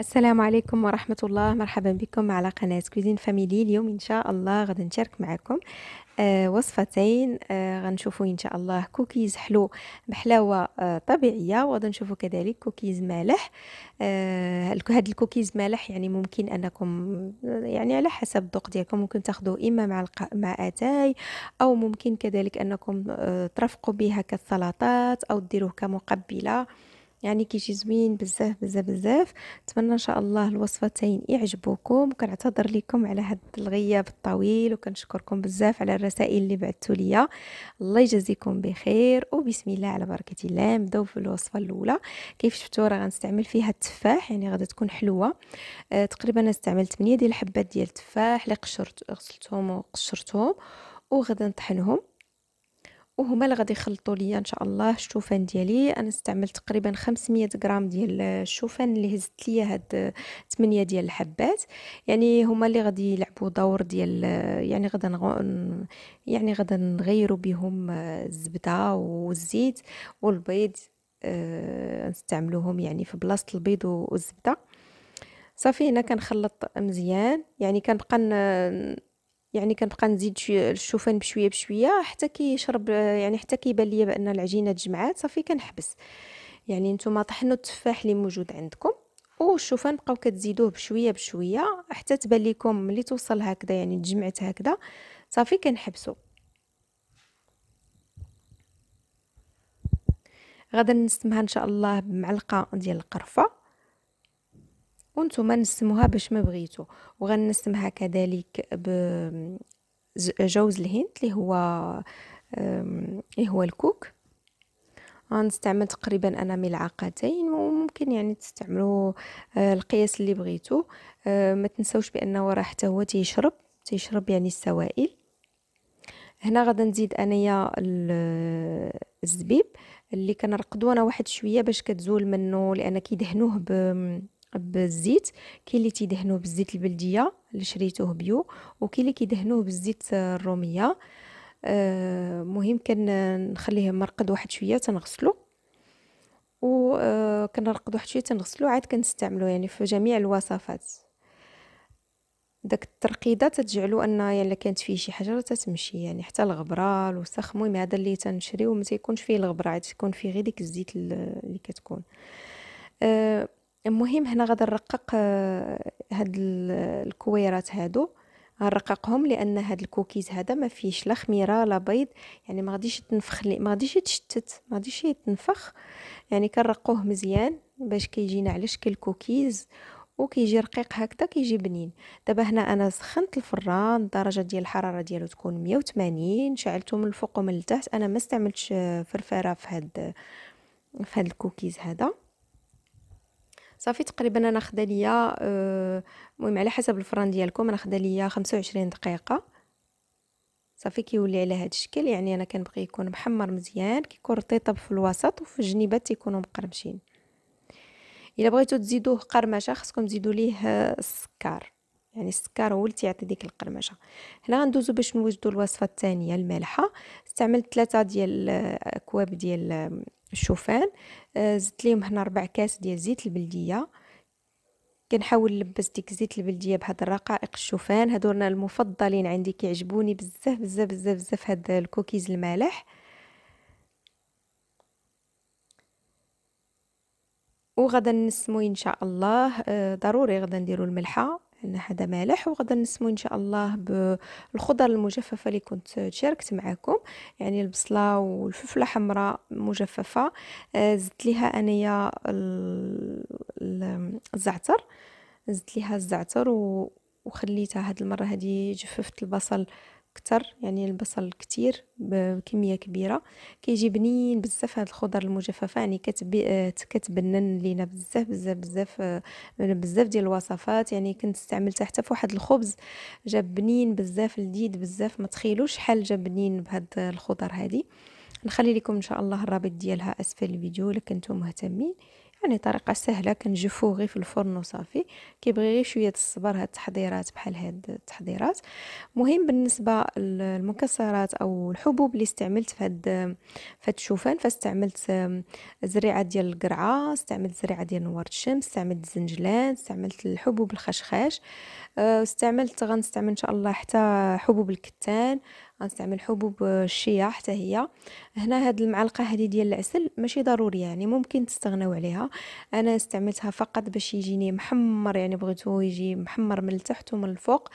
السلام عليكم ورحمة الله مرحبا بكم على قناة كوزين فاميلي اليوم إن شاء الله غادي نشارك معكم آه وصفتين آه غنشوفوا إن شاء الله كوكيز حلو بحلاوة آه طبيعية وغادي نشوفوا كذلك كوكيز مالح آه هاد الكوكيز مالح يعني ممكن أنكم آه، يعني على حسب الذوق ديالكم ممكن تاخذوا إما مع الق... مع أتاي أو ممكن كذلك أنكم آه ترفقوا بها كالسلطات أو ديروه كمقبلة يعني كيجي زوين بزاف بزاف بزاف نتمنى ان شاء الله الوصفتين يعجبوكم وكنعتذر لكم على هذا الغياب الطويل وكنشكركم بزاف على الرسائل اللي بعثتوا ليا الله يجازيكم بخير وبسم الله على بركه الله نبداو في الوصفه الاولى كيف شفتوا راه غنستعمل فيها التفاح يعني غادي تكون حلوه أه تقريبا انا استعملت 8 ديال الحبات ديال التفاح اللي قشرت غسلتهم وقشرتهم وغادي نطحنهم وهما اللي غادي يخلطوا ليا ان شاء الله الشوفان ديالي انا استعملت تقريبا 500 غرام ديال الشوفان اللي هزت ليا هاد 8 ديال الحبات يعني هما اللي غادي يلعبوا دور ديال يعني غدا نغ... يعني غدا نغيروا بهم الزبده والزيت والبيض أه... نستعملوهم يعني في بلاصه البيض والزبده صافي هنا كنخلط مزيان يعني كنبقى يعني كنبقى نزيد شويه الشوفان بشويه بشويه حتى كيشرب يعني حتى كيبان ليا بان العجينه تجمعات صافي كنحبس يعني نتوما طحنوا التفاح اللي موجود عندكم والشوفان بقاو كتزيدوه بشويه بشويه حتى تبان لكم ملي توصل هكذا يعني تجمعت هكذا صافي كنحبسو غادا نسمها ان شاء الله بمعلقه ديال القرفه وانتم نسموها باش ما بغيتو وغنسمها كذلك بجوز الهند اللي هو اللي هو الكوك غنستعمل تقريبا انا ملعقتين وممكن يعني تستعملوا آه، القياس اللي بغيتو آه، ما تنسوش بانه راه حتى هو تيشرب تيشرب يعني السوائل هنا غادا نزيد انايا الزبيب اللي كنرقدو انا واحد شويه باش كتزول منه لان كيدهنوه ب بالزيت كاين اللي تيدهنوه بالزيت البلديه اللي شريتوه بيو وكاين اللي كيدهنوه بالزيت الروميه أه مهم كنخليه مرقد واحد شويه تنغسلو وكنرقد آه، واحد شويه تنغسلو عاد كنستعملو يعني في جميع الوصفات داك الترقيده تتجعلو ان الا يعني كانت فيه شي حاجه تتمشي يعني حتى الغبره الوسخ المهم هذا اللي تنشريو ما تيكونش فيه الغبره عاد تكون فيه غير ديك الزيت اللي كتكون أه المهم هنا غادي نرقق آه، هاد الكويرات هادو غنرققهم لان هاد الكوكيز هذا ما فيهش لا خميره لا بيض يعني ما غاديش تنفخ لي ما غاديش يتشتت ما غاديش يتنفخ يعني كنرقوه مزيان باش كيجينا على شكل كوكيز وكيجي رقيق هكذا كيجي بنين دابا هنا انا سخنت الفران درجه ديال الحراره ديالو تكون 180 شعلته من الفوق ومن التحت انا ما استعملتش آه، فرفاره في هاد آه، في هاد الكوكيز هذا صافي تقريبا انا خدا ليا آه، المهم على حسب الفران ديالكم انا خدا ليا 25 دقيقه صافي كيولي على هذا الشكل يعني انا كنبغي يكون محمر مزيان كيكون رطيطه في الوسط وفي الجنيبات تيكونوا مقرمشين الا بغيتو تزيدوه قرمشه خصكم تزيدوا ليه آه، السكر يعني السكر هو اللي تيعطي ديك القرمشه هنا غندوزو باش نوجدو الوصفه الثانيه المالحه استعملت ثلاثه ديال اكواب آه، ديال الشوفان آه، زدت ليهم هنا ربع كاس ديال زيت البلديه كنحاول نلبس ديك زيت البلديه بهاد الرقائق الشوفان هادو انا المفضلين عندي كيعجبوني بزاف بزاف بزاف بزاف هاد الكوكيز المالح وغدا نسمو ان شاء الله آه، ضروري غدا نديرو الملحه ان هذا مالح وغدا نسمو ان شاء الله بالخضر المجففه اللي كنت شاركت معكم يعني البصله والفلفله حمراء مجففه آه، زدت ليها انايا الزعتر زدت ليها الزعتر وخليتها هاد المره هذه جففت البصل كتر يعني البصل كتير بكميه كبيره كيجي بنين بزاف هاد الخضر المجففه يعني كتبي آه، كتبنن لينا بزاف بزاف بزاف آه، بزاف ديال الوصفات يعني كنت استعملتها حتى في واحد الخبز جاب بنين بزاف لذيذ بزاف ما تخيلوش شحال جاب بنين بهاد الخضر هذه نخلي لكم ان شاء الله الرابط ديالها اسفل الفيديو لكنتم مهتمين يعني طريقه سهله كنجفوه غير في الفرن وصافي كيبغي غير شويه الصبر هاد التحضيرات بحال هاد التحضيرات مهم بالنسبه للمكسرات او الحبوب اللي استعملت في هاد في هاد الشوفان فاستعملت آه، زريعه ديال القرعه استعملت زريعه ديال نوار الشمس استعملت الزنجلان استعملت الحبوب الخشخاش آه، استعملت غنستعمل ان شاء الله حتى حبوب الكتان غنستعمل حبوب الشيا حتى هي هنا هاد المعلقه هذه ديال العسل ماشي ضروري يعني ممكن تستغناو عليها انا استعملتها فقط باش يجيني محمر يعني بغيتو يجي محمر من التحت ومن الفوق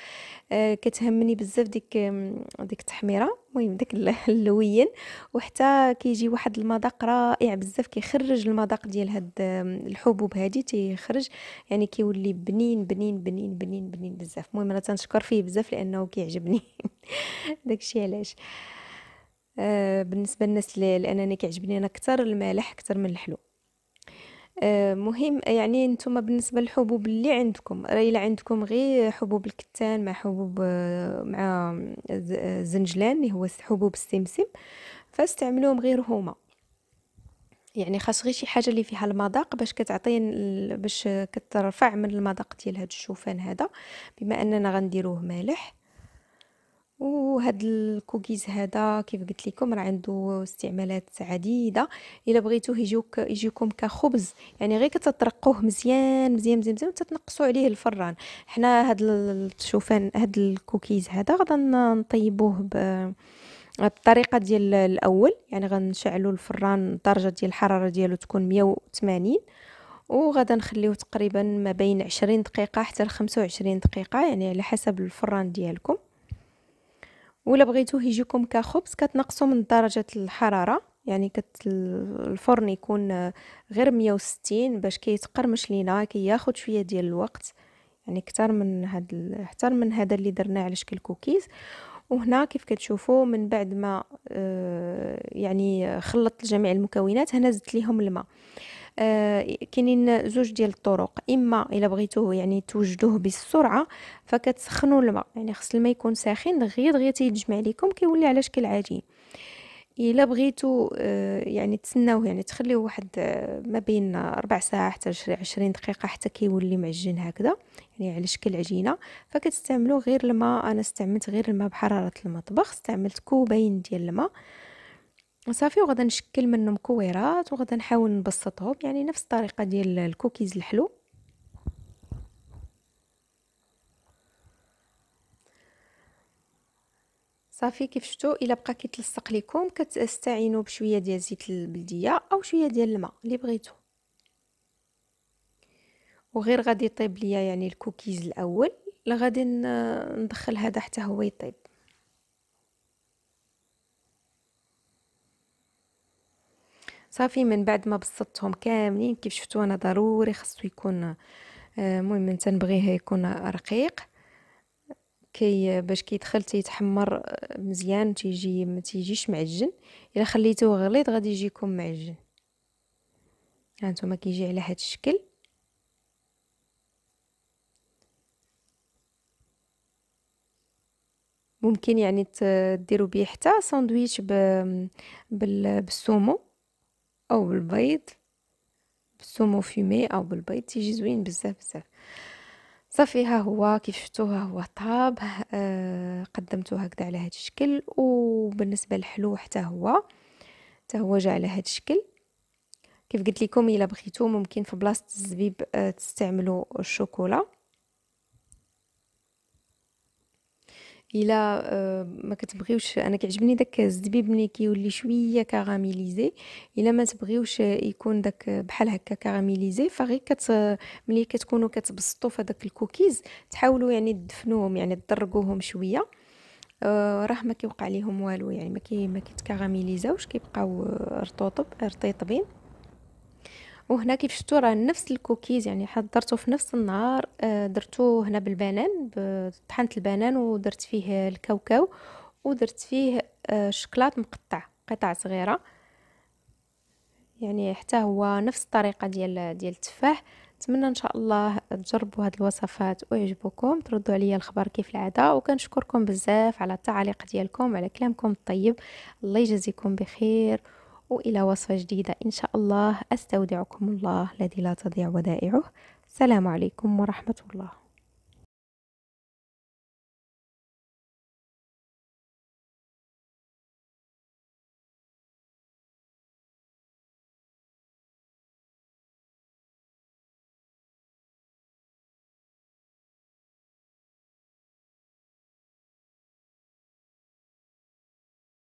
آه كتهمني بزاف ديك ديك التحميره المهم داك اللوين وحتى كيجي واحد المذاق رائع بزاف كيخرج المذاق ديال هاد الحبوب هادي تيخرج يعني كيولي بنين بنين بنين بنين بنين بزاف المهم انا تنشكر فيه بزاف لانه كيعجبني داكشي علاش آه، بالنسبه للناس اللي انا كيعجبني انا اكثر المالح اكثر من الحلو آه، مهم يعني نتوما بالنسبه للحبوب اللي عندكم راه الا عندكم غير حبوب الكتان مع حبوب آه، مع الزنجلان آه، اللي هو حبوب السمسم فاستعملوهم غير هما يعني خاص غير شي حاجه اللي فيها المذاق باش كتعطي باش كترفع من المذاق ديال هذا الشوفان هذا بما اننا غنديروه مالح وهاد الكوكيز هذا كيف قلت لكم راه عنده استعمالات عديده الا بغيتوه يجيوك يجيكم كخبز يعني غير كتطرقوه مزيان مزيان مزيان مزيان وتتنقصوا عليه الفران حنا هاد الشوفان هاد الكوكيز هذا غادا نطيبوه ب الطريقه ديال الاول يعني غنشعلوا الفران درجه ديال الحراره ديالو تكون 180 وغادا نخليوه تقريبا ما بين 20 دقيقه حتى ل 25 دقيقه يعني على حسب الفران ديالكم ولا بغيتوه يجيكم كخبز كتنقصوا من درجه الحراره يعني كت الفرن يكون غير 160 باش كيتقرمش لينا كياخد شويه ديال الوقت يعني كتر من هاد احتر من هذا اللي درناه على شكل كوكيز وهنا كيف كتشوفوا من بعد ما آه، يعني خلطت جميع المكونات هنا زدت ليهم الماء آه، كاينين زوج ديال الطرق اما الا بغيتوه يعني توجدوه بسرعه فكتسخنوا الماء يعني خص الماء يكون ساخن دغيا دغيا تيتجمع ليكم كيولي على شكل عجين الا بغيتو آه، يعني تسناوه يعني تخليوه واحد آه، ما بين ربع ساعه حتى 20 دقيقه حتى كيولي معجن هكذا يعني على شكل عجينه فكتستعملوا غير الماء انا استعملت غير الماء بحراره المطبخ استعملت كوبين ديال الماء صافي وغادا نشكل منهم كويرات وغادا نحاول نبسطهم يعني نفس الطريقه ديال الكوكيز الحلو صافي كيف شفتوا الا بقى كيتلصق لكم كتستعينوا بشويه ديال زيت البلديه او شويه ديال الماء اللي بغيتو وغير غادي يطيب ليا يعني الكوكيز الاول غادي ندخل هذا حتى هو يطيب صافي من بعد ما بسطتهم كاملين كيف شفتوا انا ضروري خصو يكون آه، المهم تنبغيها يكون رقيق كي باش كيدخل تيتحمر آه، مزيان تيجي ما تيجيش معجن الا خليتوه غليظ غادي يجيكم معجن هانتوما كيجي على هذا الشكل ممكن يعني تديروا به حتى ساندويتش بالسومو او بالبيض بالسومو فيمي او بالبيض تيجي زوين بزاف بزاف صافي ها هو كيف شفتو ها هو طاب آه قدمتو هكذا على هذا الشكل وبالنسبه للحلو حتى هو حتى هو جا على هذا الشكل كيف قلت لكم الا بغيتو ممكن في بلاصه الزبيب آه تستعملوا الشوكولا الا آه، ما كتبغيوش انا كيعجبني داك الزبيب ملي كيولي شويه كاراميليزي الا ما تبغيوش يكون داك بحال هكا كاراميليزي فغي كت ملي كتكونوا كتبسطوا في داك الكوكيز تحاولوا يعني تدفنوهم يعني تدرقوهم شويه آه، راه ما كيوقع ليهم والو يعني ما كي ما كيتكاراميليزاوش كيبقاو آه، رطوطب رطيطبين وهنا كيف شفتوا راه نفس الكوكيز يعني حضرته في نفس النهار آه، درتو هنا بالبنان طحنت البنان ودرت فيه الكاوكاو ودرت فيه الشكلاط آه، مقطع قطع صغيره يعني حتى هو نفس الطريقه ديال ديال التفاح نتمنى ان شاء الله تجربوا هذه الوصفات ويعجبوكم تردوا عليا الخبر كيف العاده وكنشكركم بزاف على التعليق ديالكم على كلامكم الطيب الله يجازيكم بخير وإلى وصفة جديدة إن شاء الله أستودعكم الله الذي لا تضيع ودائعه السلام عليكم ورحمة الله